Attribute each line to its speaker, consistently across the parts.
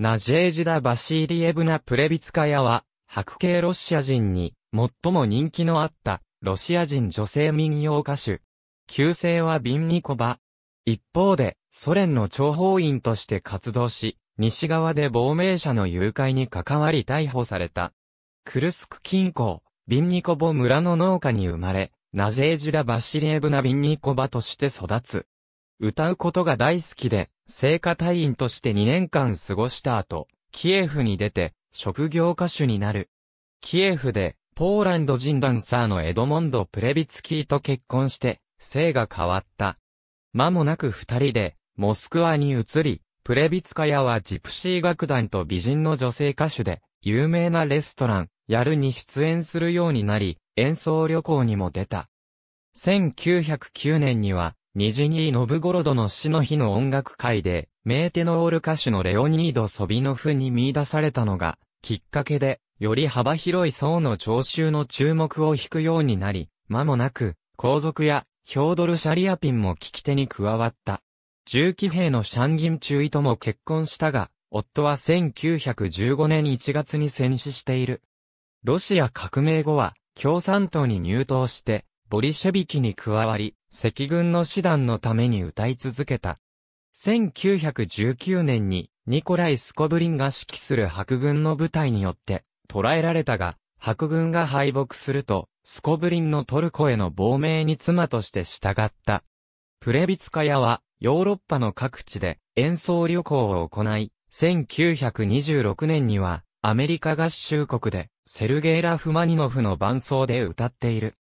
Speaker 1: ナジェージダ・バシーリエブナ・プレビツカヤは、白系ロシア人に最も人気のあったロシア人女性民謡歌手。旧姓はビンニコバ。一方で、ソ連の諜報員として活動し、西側で亡命者の誘拐に関わり逮捕された。クルスク近郊、ビンニコボ村の農家に生まれ、ナジェージラ・バシリエブナ・ビンニコバとして育つ。歌うことが大好きで、聖歌隊員として2年間過ごした後、キエフに出て、職業歌手になる。キエフで、ポーランド人ダンサーのエドモンド・プレビツキーと結婚して、性が変わった。間もなく二人で、モスクワに移り、プレビツカヤはジプシー楽団と美人の女性歌手で、有名なレストラン、やるに出演するようになり、演奏旅行にも出た。1909年には、ニジニー・ノブゴロドの死の日の音楽会で、メーテノール歌手のレオニード・ソビノフに見出されたのが、きっかけで、より幅広い層の聴衆の注目を引くようになり、間もなく、皇族や、ヒョードル・シャリアピンも聞き手に加わった。重機兵のシャンギン中尉とも結婚したが、夫は1915年1月に戦死している。ロシア革命後は、共産党に入党して、ボリシェビキに加わり、赤軍の師団のために歌い続けた。1919年にニコライ・スコブリンが指揮する白軍の部隊によって捕らえられたが、白軍が敗北すると、スコブリンのトルコへの亡命に妻として従った。プレビツカヤはヨーロッパの各地で演奏旅行を行い、1926年にはアメリカ合衆国でセルゲイ・ラフマニノフの伴奏で歌っている。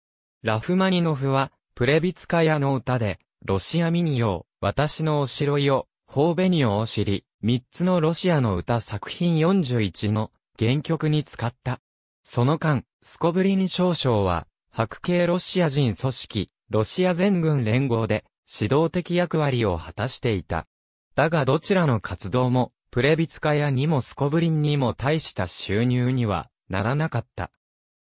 Speaker 1: ラフマニノフは、プレビツカヤの歌で、ロシアミニオ、私のおしろいを、ホーベニオを知り、三つのロシアの歌作品41の原曲に使った。その間、スコブリン少将は、白系ロシア人組織、ロシア全軍連合で、指導的役割を果たしていた。だがどちらの活動も、プレビツカヤにもスコブリンにも大した収入にはならなかった。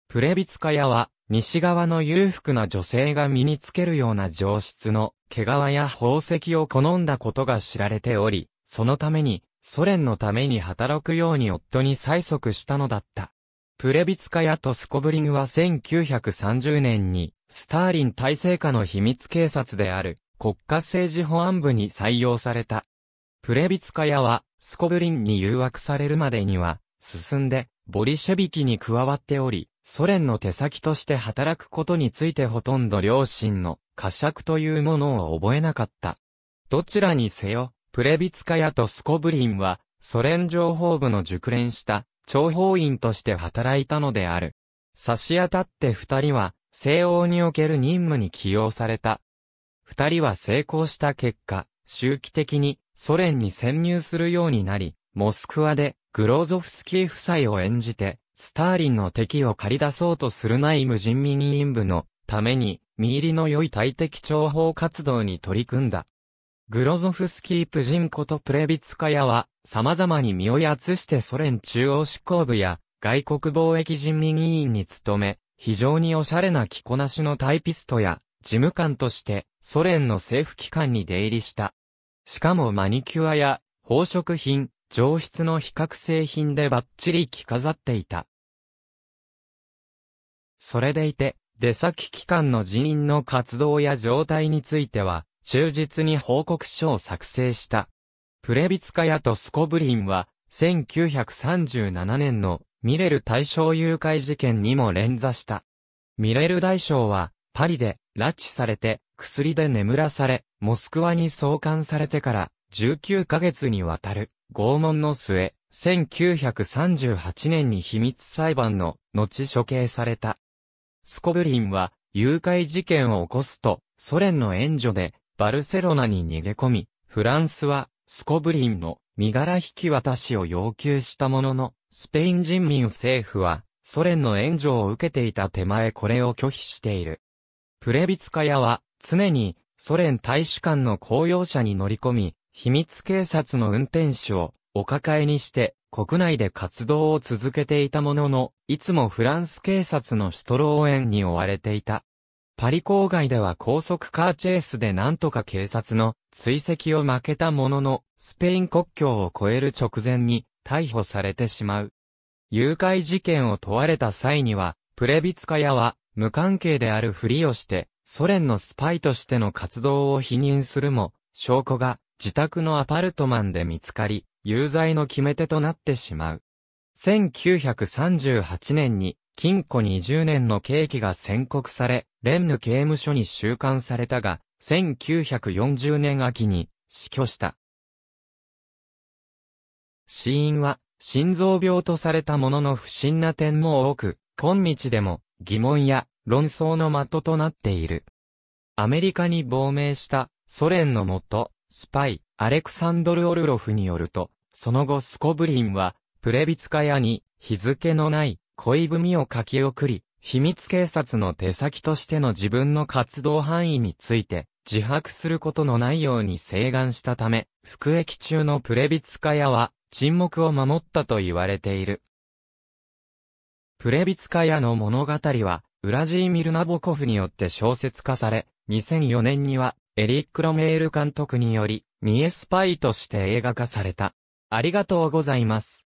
Speaker 1: プレビツカヤは、西側の裕福な女性が身につけるような上質の毛皮や宝石を好んだことが知られており、そのためにソ連のために働くように夫に催促したのだった。プレビツカヤとスコブリンは1930年にスターリン体制下の秘密警察である国家政治保安部に採用された。プレビツカヤはスコブリンに誘惑されるまでには進んでボリシェビキに加わっており、ソ連の手先として働くことについてほとんど両親の過酌というものを覚えなかった。どちらにせよ、プレビツカヤとスコブリンは、ソ連情報部の熟練した諜報員として働いたのである。差し当たって二人は、西欧における任務に起用された。二人は成功した結果、周期的にソ連に潜入するようになり、モスクワでグローゾフスキー夫妻を演じて、スターリンの敵を借り出そうとする内無人民委員部のために、見入りの良い大敵諜報活動に取り組んだ。グロゾフスキープジンことプレビツカヤは、様々に身をやつしてソ連中央執行部や、外国貿易人民委員に勤め、非常におしゃれな着こなしのタイピストや、事務官として、ソ連の政府機関に出入りした。しかもマニキュアや、宝飾品、上質の比較製品でバッチリ着飾っていた。それでいて、出先機関の人員の活動や状態については、忠実に報告書を作成した。プレビツカヤとスコブリンは、1937年のミレル大将誘拐事件にも連座した。ミレル大将は、パリで拉致されて、薬で眠らされ、モスクワに送還されてから19ヶ月にわたる。拷問の末、1938年に秘密裁判の後処刑された。スコブリンは誘拐事件を起こすとソ連の援助でバルセロナに逃げ込み、フランスはスコブリンの身柄引き渡しを要求したものの、スペイン人民政府はソ連の援助を受けていた手前これを拒否している。プレビツカヤは常にソ連大使館の公用車に乗り込み、秘密警察の運転手をお抱えにして国内で活動を続けていたものの、いつもフランス警察のシュトロー園に追われていた。パリ郊外では高速カーチェイスでなんとか警察の追跡を負けたものの、スペイン国境を越える直前に逮捕されてしまう。誘拐事件を問われた際には、プレビツカヤは無関係であるふりをして、ソ連のスパイとしての活動を否認するも、証拠が自宅のアパルトマンで見つかり、有罪の決め手となってしまう。1938年に禁錮20年の刑期が宣告され、レンヌ刑務所に収監されたが、1940年秋に死去した。死因は心臓病とされたものの不審な点も多く、今日でも疑問や論争の的となっている。アメリカに亡命したソ連のもと、スパイ、アレクサンドル・オルロフによると、その後スコブリンは、プレビツカヤに、日付のない恋文を書き送り、秘密警察の手先としての自分の活動範囲について、自白することのないように請願したため、服役中のプレビツカヤは、沈黙を守ったと言われている。プレビツカヤの物語は、ウラジーミル・ナボコフによって小説化され、2004年にはエリック・ロメール監督により、ミエスパイとして映画化された。ありがとうございます。